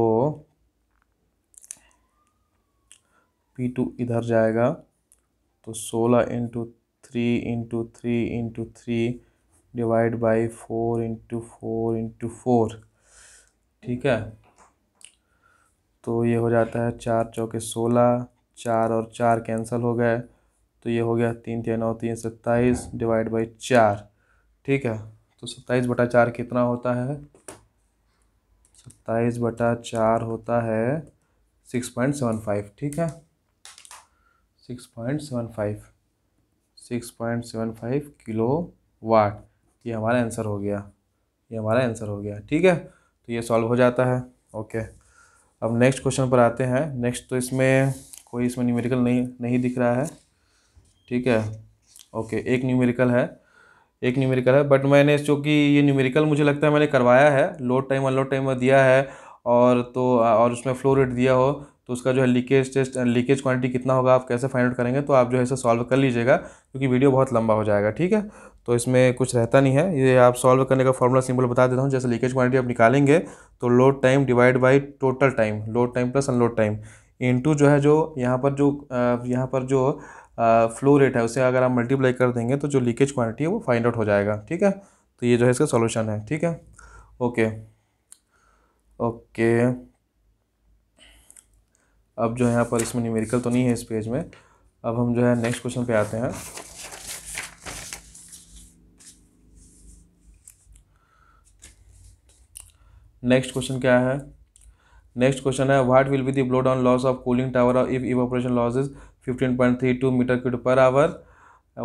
पी टू इधर जाएगा तो सोलह into three into three into three divide by four into four into four ठीक है तो ये हो जाता है चार चौके सोलह चार और चार कैंसिल हो गए तो ये हो गया तीन तीन नौ तीन सत्ताईस डिवाइड बाई चार ठीक है तो सत्ताईस बटा चार कितना होता है सत्ताईस बटा चार होता है सिक्स पॉइंट सेवन फाइव ठीक है six point seven five six point seven five kilo watt ये हमारा आंसर हो गया ये हमारा आंसर हो गया ठीक है तो ये सॉल्व हो जाता है ओके अब नेक्स्ट क्वेश्चन पर आते हैं नेक्स्ट तो इसमें कोई इसमें न्यूमेरिकल नहीं नहीं दिख रहा है ठीक है ओके एक न्यूमेरिकल है एक न्यूमेरिकल है बट मैंने चूँकि ये न्यूमेरिकल मुझे लगता है मैंने करवाया है लोड टाइम अनलोड टाइम दिया है और तो और उसमें फ्लो रेट दिया हो तो उसका जो है लीकेज टेस्ट लीकेज क्वांटिटी कितना होगा आप कैसे फाइंड आउट करेंगे तो आप जो है इसे सॉल्व कर लीजिएगा क्योंकि वीडियो बहुत लंबा हो जाएगा ठीक है तो इसमें कुछ रहता नहीं है ये आप सॉल्व करने का फॉर्मूला सिंपल बता देता हूँ जैसे लीकेज क्वांटिटी आप निकालेंगे तो load time divide by total time load time plus unload time into जो है जो यहाँ पर जो यहाँ पर जो फ्लो रेट है उसे अगर आप मल्टीप्लाई कर देंगे तो जो लीकेज क्वांटिटी है वो फाइंड आउट हो जाएगा ठीक है तो ये जो है इसका सॉल्यूशन है ठीक है ओके ओके अब जो है यहाँ पर इसमें न्यूमेरिकल तो नहीं है इस पेज में अब हम जो है नेक्स्ट क्वेश्चन पे आते हैं नेक्स्ट क्वेश्चन क्या है नेक्स्ट क्वेश्चन है what will be the blow down loss of cooling tower if evaporation is fifteen point three two metre cubed per hour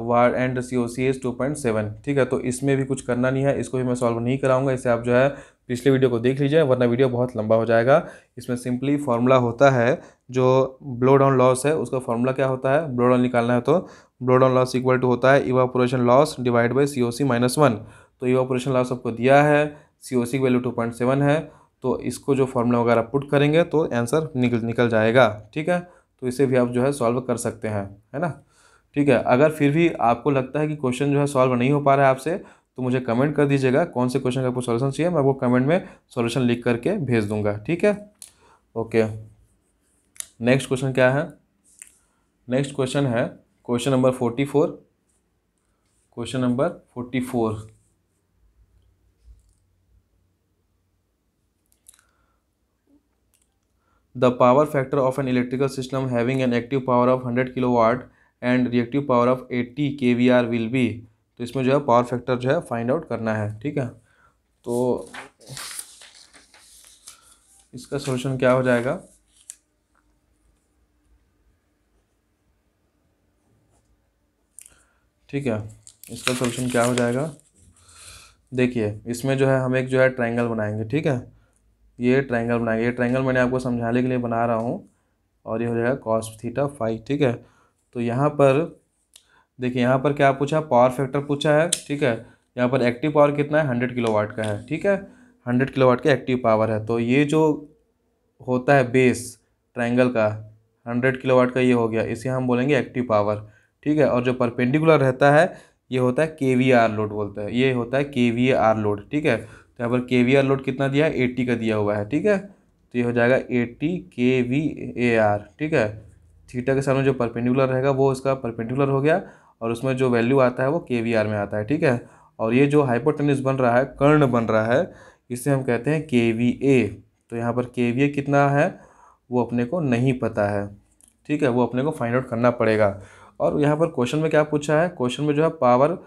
ward and C O C S two point seven ठीक है तो इसमें भी कुछ करना नहीं है इसको भी मैं सॉल्व नहीं कराऊंगा इसे आप जो है पिछले वीडियो को देख लीजिए वरना वीडियो बहुत लंबा हो जाएगा इसमें सिंपली फॉर्मूला होता है जो ब्लो डाउन लॉस है उसका फॉर्मूला क्या होता है ब्लो डाउन निकालना है तो blow down loss equal to होता है evaporation loss divide by C O C minus one तो इवापोरेशन लॉस आपको दिया है सी ओ सी की वैल्यू टू पॉइंट सेवन है तो इसको जो फॉर्मूला वगैरह पुट करेंगे तो आंसर निकल निकल जाएगा ठीक है तो इसे भी आप जो है सॉल्व कर सकते हैं है ना ठीक है अगर फिर भी आपको लगता है कि क्वेश्चन जो है सॉल्व नहीं हो पा रहा है आपसे तो मुझे कमेंट कर दीजिएगा कौन से क्वेश्चन का आपको सोल्यूशन चाहिए मैं आपको कमेंट में सोल्यूशन लिख करके भेज दूंगा ठीक है ओके नेक्स्ट क्वेश्चन क्या है नेक्स्ट क्वेश्चन है question number forty four question number forty four the power factor of an electrical system having an active power of hundred kilo and reactive power of eighty K V R will be तो इसमें जो है power factor जो है find out करना है ठीक है तो इसका सोल्यूशन क्या हो जाएगा ठीक है इसका सोल्यूशन क्या हो जाएगा देखिए इसमें जो है हम एक जो है ट्राइंगल बनाएंगे ठीक है ये ट्राइंगल बनाएंगे ये ट्राइंगल मैंने आपको समझाने के लिए बना रहा हूँ और ये हो जाएगा कॉस थीटा फाइव ठीक है तो यहाँ पर देखिए यहाँ पर क्या पूछा पावर फैक्टर पूछा है ठीक है यहाँ पर एक्टिव पावर कितना है हंड्रेड किलोवाट का है ठीक है हंड्रेड किलोवाट का एक्टिव पावर है तो ये जो होता है बेस ट्राइंगल का हंड्रेड किलोवाट का ये हो गया इसे हम बोलेंगे एक्टिव पावर ठीक है और जो परपेंडिकुलर रहता है ये होता है के वी आर लोड बोलते हैं ये होता है के वी आर लोड ठीक है तो यहाँ पर के वी आर लोड कितना दिया है एट्टी का दिया हुआ है ठीक है तो ये हो जाएगा eighty K V A R ठीक है थीटा के सामने जो परपेंडिकुलर रहेगा वो इसका परपेंडिकुलर हो गया और उसमें जो वैल्यू आता है वो के वी आर में आता है ठीक है और ये जो हाइपोटेनिस बन रहा है कर्ण बन रहा है इसे हम कहते हैं के वी ए तो यहाँ पर के वी ए कितना है वो अपने को नहीं पता है ठीक है वो अपने को फाइंड आउट करना पड़ेगा और यहाँ पर क्वेश्चन में क्या पूछा है क्वेश्चन में जो है पावर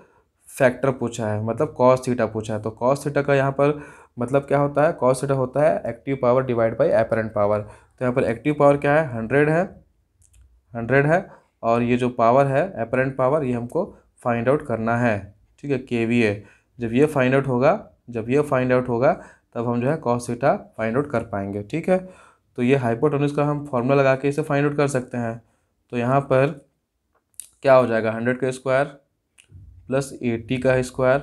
फैक्टर पूछा है मतलब कॉस थीटा पूछा है तो कॉस थीटा का यहाँ पर मतलब क्या होता है कॉस थीटा होता है active power divide by apparent power तो यहाँ पर एक्टिव पावर क्या है हंड्रेड है हंड्रेड है और ये जो पावर है एपरेंट पावर ये हमको फाइंड आउट करना है ठीक है के वी ए जब ये फाइंड आउट होगा जब ये फाइंड आउट होगा तब हम जो है कॉस थीटा फाइंड आउट कर पाएंगे ठीक है तो ये हाइपोटोनिस का हम फॉर्मूला लगा के इसे फाइंड आउट कर सकते हैं तो यहाँ पर क्या हो जाएगा हंड्रेड का स्क्वायर प्लस एटी का स्क्वायर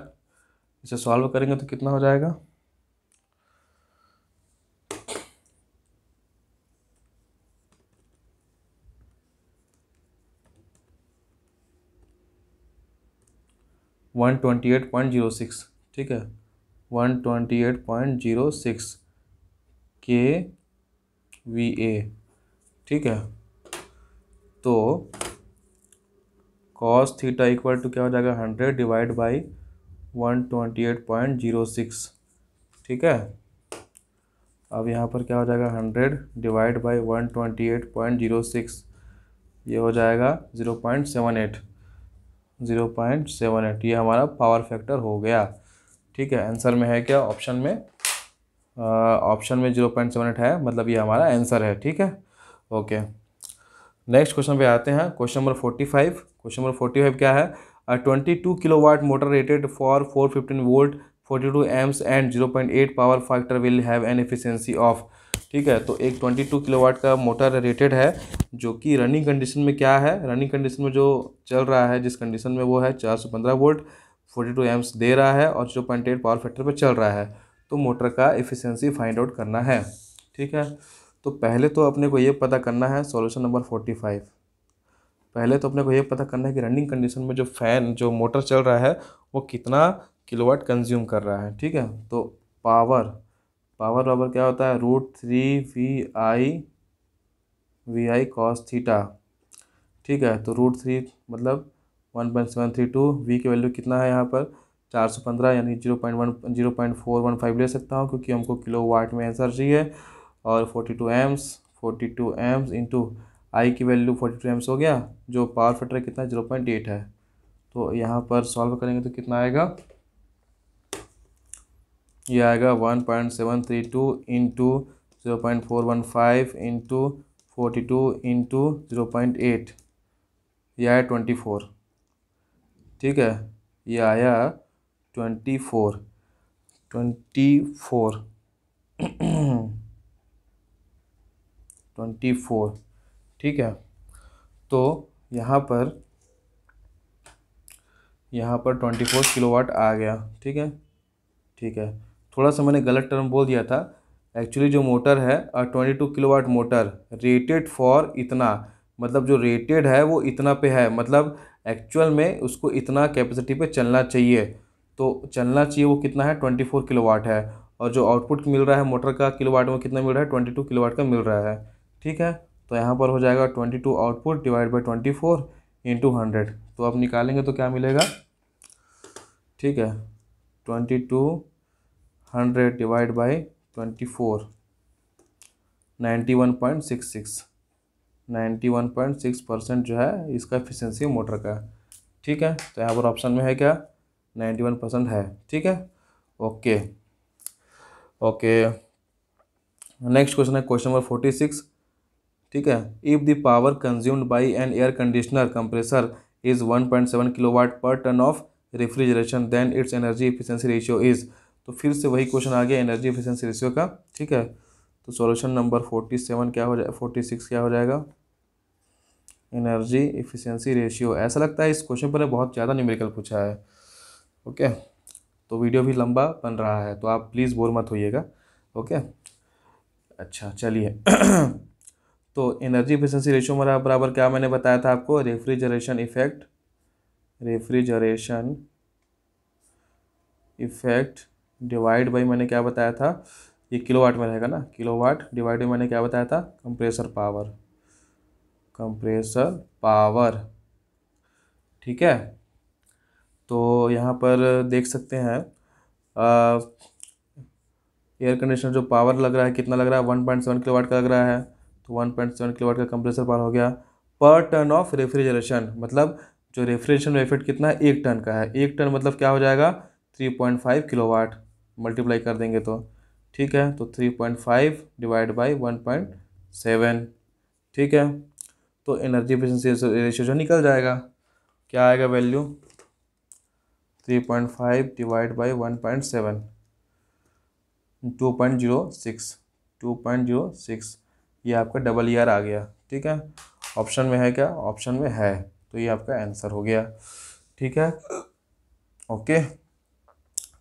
इसे सॉल्व करेंगे तो कितना हो जाएगा one twenty eight point zero six ठीक है one twenty eight point zero six K V A ठीक है तो कॉस थीटा इक्वल टू क्या हो जाएगा hundred divide by one twenty eight point zero six ठीक है अब यहाँ पर क्या हो जाएगा hundred divide by one twenty eight point zero six ये हो जाएगा zero point seven eight zero point seven eight ये हमारा पावर फैक्टर हो गया ठीक है आंसर में है क्या ऑप्शन में ऑप्शन में ज़ीरो पॉइंट सेवन एट है मतलब ये हमारा आंसर है ठीक है ओके नेक्स्ट क्वेश्चन पे आते हैं question number forty five question number forty five क्या है twenty two kilo watt motor rated for four fifteen volt forty two amps and zero point eight power factor will have an efficiency of ठीक है तो एक twenty two kilo watt का motor rated है जो कि रनिंग कंडीशन में क्या है रनिंग कंडीशन में जो चल रहा है जिस कंडीशन में वो है चार सौ पंद्रह वोल्ट फोर्टी टू एम्स दे रहा है और zero point eight power factor पर चल रहा है तो मोटर का एफिशियंसी फाइंड आउट करना है ठीक है तो पहले तो अपने को ये पता करना है सॉल्यूशन नंबर फोर्टी फाइव पहले तो अपने को ये पता करना है कि रनिंग कंडीशन में जो फ़ैन जो मोटर चल रहा है वो कितना किलोवाट कंज्यूम कर रहा है ठीक है तो पावर पावर बराबर क्या होता है root three V I V I cos theta ठीक है तो रूट थ्री मतलब one point seven three two V की वैल्यू कितना है यहाँ पर चार सौ पंद्रह यानी zero point one zero point four one five ले सकता हूँ क्योंकि हमको किलो वाट में आंसर चाहिए और forty two amps forty two amps into I की वैल्यू फोर्टी टू एम्स हो गया जो पावर फैक्टर कितना जीरो पॉइंट एट है तो यहाँ पर सॉल्व करेंगे तो कितना आएगा ये आएगा one point seven three two into zero point four one five into forty two into zero point eight यह आया ट्वेंटी फोर ठीक है यह आया twenty four twenty four twenty four ठीक है तो यहाँ पर यहाँ पर ट्वेंटी फोर किलोवाट आ गया ठीक है ठीक है थोड़ा सा मैंने गलत टर्म बोल दिया था एक्चुअली जो मोटर है twenty two kilowatt motor rated for इतना मतलब जो रेटेड है वो इतना पे है मतलब एक्चुअल में उसको इतना कैपेसिटी पे चलना चाहिए तो चलना चाहिए वो कितना है ट्वेंटी फोर किलोवाट है और जो आउटपुट मिल रहा है मोटर का किलोवाट में कितना मिल रहा है ट्वेंटी टू किलोवाट का मिल रहा है ठीक है तो यहाँ पर हो जाएगा twenty two output divide by twenty four into hundred तो आप निकालेंगे तो क्या मिलेगा ठीक है twenty two hundred divide by twenty four ninety one point six six ninety one point six percent जो है इसका एफिशिएंसी मोटर का ठीक है तो यहाँ पर ऑप्शन में है क्या नाइन्टी वन परसेंट है ठीक है ओके ओके नेक्स्ट क्वेश्चन है क्वेश्चन नंबर फोर्टी सिक्स ठीक है if the power consumed by an air conditioner compressor is one point seven kilo watt per ton of refrigeration then its energy efficiency ratio is तो फिर से वही question आ गया energy efficiency ratio का ठीक है तो सॉल्यूशन नंबर फोर्टी सेवन क्या हो जाए फोर्टी सिक्स क्या हो जाएगा एनर्जी इफिशेंसी रेशियो ऐसा लगता है इस क्वेश्चन पर बहुत ज़्यादा न्यूमेरिकल पूछा है ओके तो वीडियो भी लंबा बन रहा है तो आप प्लीज़ बोर मत होइएगा ओके अच्छा चलिए तो एनर्जी एफिशिएंसी रेशियो हमारा बराबर क्या मैंने बताया था आपको refrigeration effect refrigeration effect divide by मैंने क्या बताया था ये किलोवाट में रहेगा ना किलोवाट डिवाइड बाई मैंने क्या बताया था कंप्रेसर पावर कंप्रेसर पावर ठीक है तो यहाँ पर देख सकते हैं एयर कंडीशनर जो पावर लग रहा है कितना लग रहा है one point seven kilo watt का लग रहा है वन पॉइंट सेवन किलोवाट का कंप्रेसर पार हो गया पर टन ऑफ रेफ्रिजरेशन मतलब जो रेफ्रिजरेशन वेफेट कितना है एक टन का है एक टन मतलब क्या हो जाएगा three point five kilowatt multiply कर देंगे तो ठीक है तो three point five divide by one point seven ठीक है तो एनर्जी रेशियो जो निकल जाएगा क्या आएगा value three point five divide by one point seven two point zero six two point zero six ये आपका डबल ईयर e आ गया ठीक है ऑप्शन में है क्या ऑप्शन में है तो ये आपका आंसर हो गया ठीक है ओके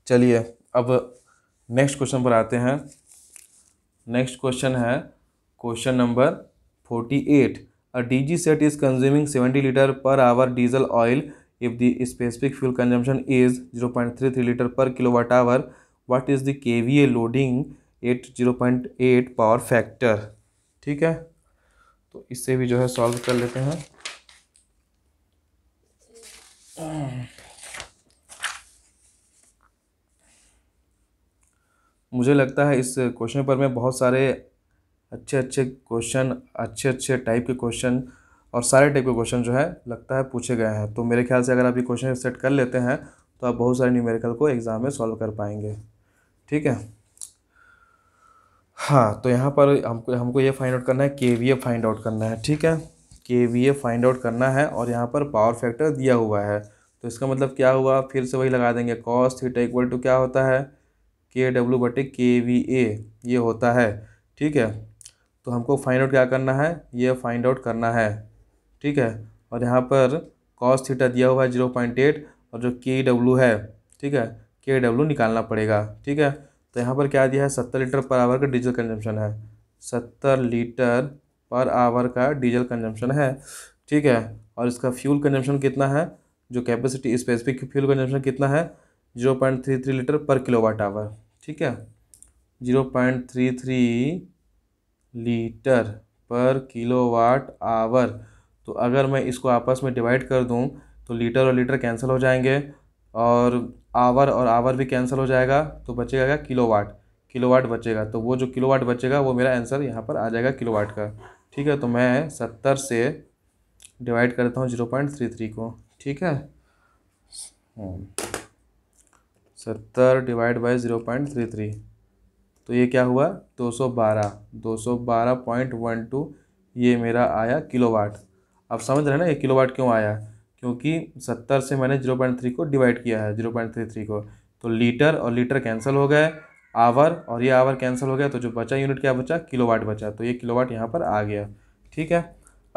चलिए अब नेक्स्ट क्वेश्चन पर आते हैं नेक्स्ट क्वेश्चन है question number forty eight a D G set is consuming seventy litre per hour diesel oil if the specific fuel consumption is zero point three three litre per kilo hour watt is the K V A loading at zero point eight power factor ठीक है तो इससे भी जो है solve कर लेते हैं मुझे लगता है इस क्वेश्चन पर मैं बहुत सारे अच्छे अच्छे क्वेश्चन अच्छे अच्छे टाइप के क्वेश्चन और सारे टाइप के क्वेश्चन जो है लगता है पूछे गए हैं तो मेरे ख्याल से अगर आप ये क्वेश्चन सेट कर लेते हैं तो आप बहुत सारे न्यूमेरिकल को एग्ज़ाम में सॉल्व कर पाएंगे ठीक है हाँ तो यहाँ पर हमको हमको ये फाइंड आउट करना है के वी ए फाइंड आउट करना है ठीक है के वी ए फाइंड आउट करना है और यहाँ पर पावर फैक्टर दिया हुआ है तो इसका मतलब क्या हुआ फिर से वही लगा देंगे कॉस थीटा इक्वल टू क्या होता है के डब्ल्यू बटे के वी ए ये होता है ठीक है तो हमको फाइंड आउट क्या करना है ये फाइंड आउट करना है ठीक है और यहाँ पर कॉस थीटा दिया हुआ है जीरो पॉइंट एट और जो के डब्ल्यू है ठीक है के डब्ल्यू निकालना पड़ेगा ठीक है तो यहाँ पर क्या दिया है सत्तर लीटर पर आवर का डीजल कंजम्पशन है सत्तर लीटर पर आवर का डीजल कंजम्पशन है ठीक है और इसका फ्यूल कंजम्पशन कितना है जो कैपेसिटी स्पेसिफिक फ्यूल कंजम्पशन कितना है zero point three three litre per kilo watt hour ठीक है zero point three three litre per kilo watt hour तो अगर मैं इसको आपस में डिवाइड कर दूँ तो लीटर और लीटर कैंसिल हो जाएंगे और आवर और आवर भी कैंसिल हो जाएगा तो बचेगा क्या किलोवाट किलोवाट बचेगा तो वो जो किलोवाट बचेगा वो मेरा आंसर यहाँ पर आ जाएगा किलोवाट का ठीक है तो मैं सत्तर से डिवाइड करता हूँ जीरो पॉइंट थ्री थ्री को ठीक है हम्म। सत्तर divide by zero point three three तो ये क्या हुआ दो सौ बारह दो सौ बारह पॉइंट वन टू ये मेरा आया किलोवाट आप समझ रहे हैं ना ये किलोवाट क्यों आया क्योंकि सत्तर से मैंने जीरो पॉइंट थ्री को डिवाइड किया है जीरो पॉइंट थ्री थ्री को तो लीटर और लीटर कैंसिल हो गए आवर और ये आवर कैंसिल हो गया तो जो बचा यूनिट क्या बचा किलोवाट बचा तो ये किलोवाट यहाँ पर आ गया ठीक है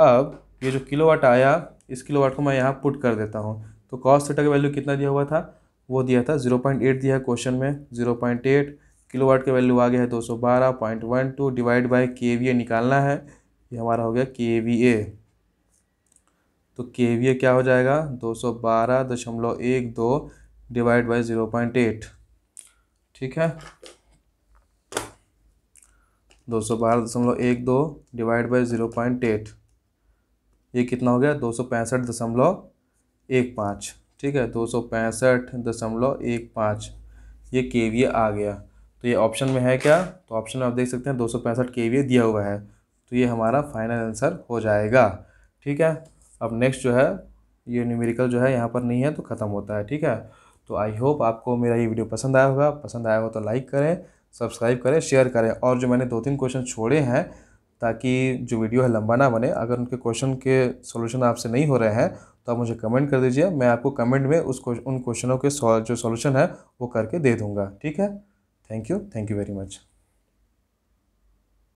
अब ये जो किलोवाट आया इस किलोवाट को मैं यहाँ पुट कर देता हूँ तो कॉस्ट थीटा का वैल्यू कितना दिया हुआ था वो दिया था जीरो पॉइंट एट दिया है क्वेश्चन में जीरो पॉइंट एट किलोवाट का वैल्यू आ गया है दो सौ बारह point one two divide by K V A निकालना है ये हमारा हो गया के वी ए तो के वी क्या हो जाएगा दो सौ बारह दशमलव एक दो divide by zero point eight ठीक है दो सौ बारह दशमलव एक दो divide by zero point eight ये कितना हो गया दो सौ पैंसठ दशमलव एक पाँच ठीक है दो सौ पैंसठ दशमलव एक पाँच ये के वी आ गया तो ये ऑप्शन में है क्या तो ऑप्शन में आप देख सकते हैं दो सौ पैंसठ के वी दिया हुआ है तो ये हमारा फाइनल आंसर हो जाएगा ठीक है अब नेक्स्ट जो है ये न्यूमेरिकल जो है यहाँ पर नहीं है तो ख़त्म होता है ठीक है तो आई होप आपको मेरा ये वीडियो पसंद आया होगा पसंद आया हो तो लाइक करें सब्सक्राइब करें शेयर करें और जो मैंने दो तीन क्वेश्चन छोड़े हैं ताकि जो वीडियो है लंबा ना बने अगर उनके क्वेश्चन के सोल्यूशन आपसे नहीं हो रहे हैं तो आप मुझे कमेंट कर दीजिए मैं आपको कमेंट में उस उन क्वेश्चनों के जो सोल्यूशन है वो करके दे दूँगा ठीक है thank you thank you very much